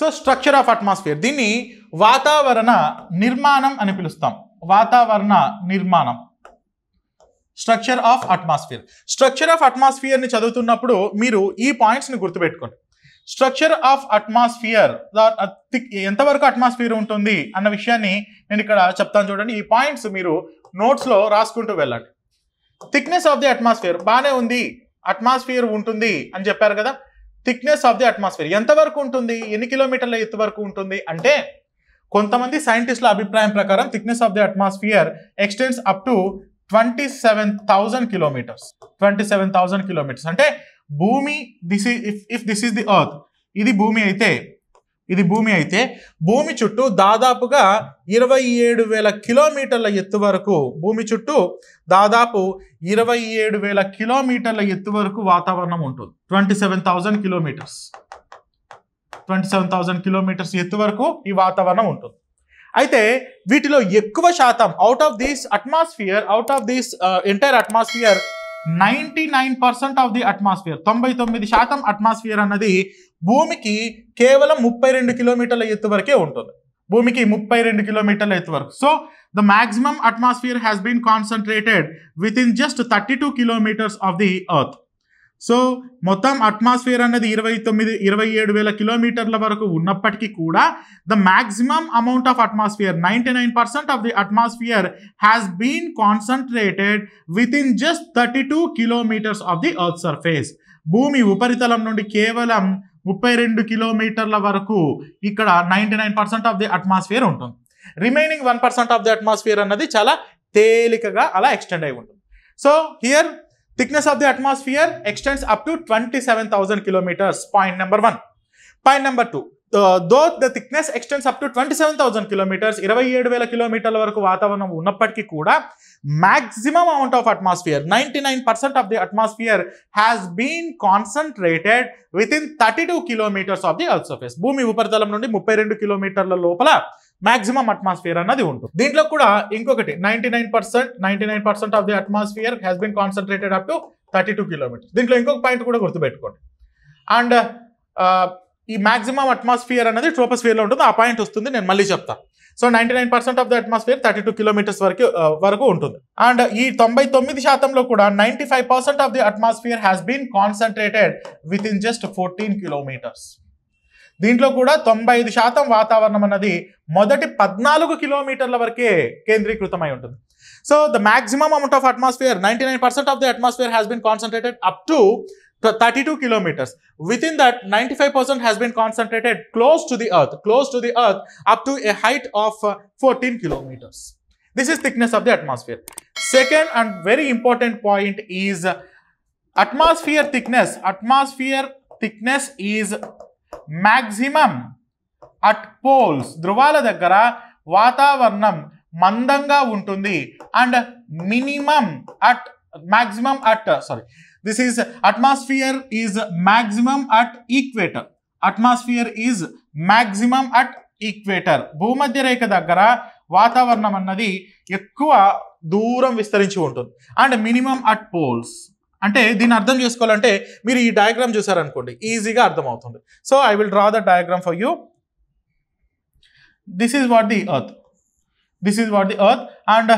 so structure of atmosphere దీన్ని వాతావరణ నిర్మాణం అని పిలుస్తాం వాతావరణ నిర్మాణం structure of atmosphere structure of అట్మాస్ఫియర్ని చదువుతున్నప్పుడు మీరు ఈ పాయింట్స్ని గుర్తుపెట్టుకోండి స్ట్రక్చర్ ఆఫ్ అట్మాస్ఫియర్ ఎంతవరకు అట్మాస్ఫియర్ ఉంటుంది అన్న విషయాన్ని నేను ఇక్కడ చెప్తాను చూడండి ఈ పాయింట్స్ మీరు నోట్స్లో రాసుకుంటూ వెళ్ళండి థిక్నెస్ ఆఫ్ ది అట్మాస్ఫియర్ బాగానే ఉంది అట్మాస్ఫియర్ ఉంటుంది అని చెప్పారు కదా థిక్నెస్ ఆఫ్ ది అట్మాస్ఫియర్ ఎంతవరకు ఉంటుంది ఎన్ని కిలోమీటర్ల ఎత్తు వరకు ఉంటుంది అంటే కొంతమంది సైంటిస్టుల అభిప్రాయం ప్రకారం thickness of the atmosphere extends up to twenty seven thousand kilometres twenty seven thousand kilometres అంటే భూమి this if if this is the earth ఇది భూమి అయితే ఇది భూమి అయితే భూమి చుట్టూ దాదాపుగా ఇరవై ఏడు వేల కిలోమీటర్ల ఎత్తు వరకు భూమి చుట్టూ దాదాపు ఇరవై ఏడు వేల కిలోమీటర్ల ఎత్తు వరకు వాతావరణం ఉంటుంది twenty seven thousand kilometres twenty seven thousand kilometres ఎత్తు వరకు ఈ వాతావరణం ఉంటుంది అయితే వీటిలో ఎక్కువ శాతం out of this atmosphere out of this entire atmosphere ninety nine percent of the atmosphere తొంభై తొమ్మిది శాతం అట్మాస్ఫియర్ అన్నది భూమికి కేవలం ముప్పై రెండు కిలోమీటర్ల ఎత్తు వరకే ఉంటుంది భూమికి ముప్పై రెండు కిలోమీటర్ల ఎత్తు వరకు so the maximum atmosphere has been concentrated within just thirty two kilometres of the earth so మొత్తం అట్మాస్ఫియర్ అనేది ఇరవై తొమ్మిది ఇరవై ఏడు వేల కిలోమీటర్ల వరకు ఉన్నప్పటికీ కూడా the maximum amount of atmosphere ninety nine percent of the atmosphere has been concentrated within just thirty two kilometres of the earth surface భూమి ఉపరితలం నుండి కేవలం ముప్పై రెండు కిలోమీటర్ల వరకు ఇక్కడ ninety nine percent of the atmosphere ఉంటుంది remaining one percent of the atmosphere అన్నది చాలా తేలికగా అలా ఎక్స్టెండ్ అయి ఉంటుంది so here thickness of the atmosphere extends up to twenty seven thousand kilometres point number one point number two though the thickness extends up to twenty seven thousand kilometres ఇరవై ఏడు వేల కిలోమీటర్ల వరకు వాతావరణం ఉన్నప్పటికీ కూడా maximum amount of atmosphere ninety nine percent of the atmosphere has been concentrated within thirty two kilometres of the earth surface భూమి ఉపరితలం నుండి ముప్పై రెండు కిలోమీటర్ల లోపల మాక్సిమం అట్మాస్ఫియర్ అన్నది ఉంటుంది దీంట్లో కూడా ఇంకొకటి ninety nine percent ninety nine percent of the atmosphere has been concentrated up to thirty two kilometres దీంట్లో ఇంకొక పాయింట్ కూడా గుర్తుపెట్టుకోండి అండ్ ఈ మాక్సిమం అట్మాస్ఫియర్ అనేది ట్రోపోస్ఫియర్లో ఉంటుంది ఆ పాయింట్ వస్తుంది నేను మళ్ళీ చెప్తాను so ninety nine percent of the atmosphere thirty two kilometres వరకు వరకు ఉంటుంది అండ్ ఈ తొంభై తొమ్మిది శాతంలో కూడా ninety five percent of the atmosphere has been concentrated within just fourteen kilometres దీంట్లో కూడా తొంభై శాతం వాతావరణం అన్నది మొదటి పద్నాలుగు కిలోమీటర్ల వరకే కేంద్రీకృతమై ఉంటుంది so the maximum amount of atmosphere ninety of the atmosphere has been concentrated up to thirty two kilometres within that ninety five percent has been concentrated close to the earth close to the earth up to a height of fourteen kilometres this is thickness of the atmosphere second and very important point is atmosphere thickness atmosphere thickness is maximum at poles ధృవాల దగ్గర వాతావరణం మందంగా ఉంటుంది and minimum at maximum at sorry this is atmosphere is maximum at equator atmosphere is maximum at equator భూమధ్య రేఖ దగ్గర వాతావరణం అన్నది ఎక్కువ దూరం విస్తరించి ఉంటుంది అండ్ మినిమం అట్ పోల్స్ అంటే దీన్ని అర్థం చేసుకోవాలంటే మీరు ఈ డయాగ్రామ్ చూసారనుకోండి ఈజీగా అర్థమవుతుంది so I will draw the diagram for you this is what the earth this is what the earth and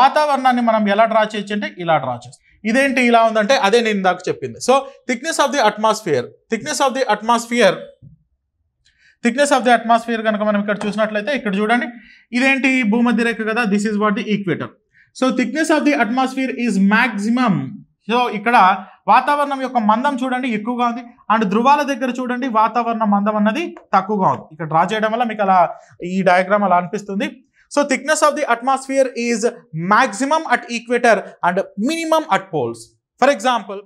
వాతావరణాన్ని మనం ఎలా డ్రా చేయొచ్చు అంటే ఇలా డ్రా చేస్తాం ఇదేంటి ఇలా ఉందంటే అదే నేను ఇందాక చెప్పింది so thickness of the atmosphere thickness of the atmosphere thickness of the atmosphere కనుక మనం ఇక్కడ చూసినట్లయితే ఇక్కడ చూడండి ఇదేంటి భూమధ్య రేఖ కదా this is what the equator so thickness of the atmosphere is maximum so ఇక్కడ వాతావరణం యొక్క మందం చూడండి ఎక్కువగా ఉంది అండ్ ధృవాల దగ్గర చూడండి వాతావరణ మందం అన్నది తక్కువగా ఉంది ఇక్కడ డ్రా చేయడం వల్ల మీకు అలా ఈ డయాగ్రామ్ అలా అనిపిస్తుంది so thickness of the atmosphere is maximum at equator and minimum at poles for example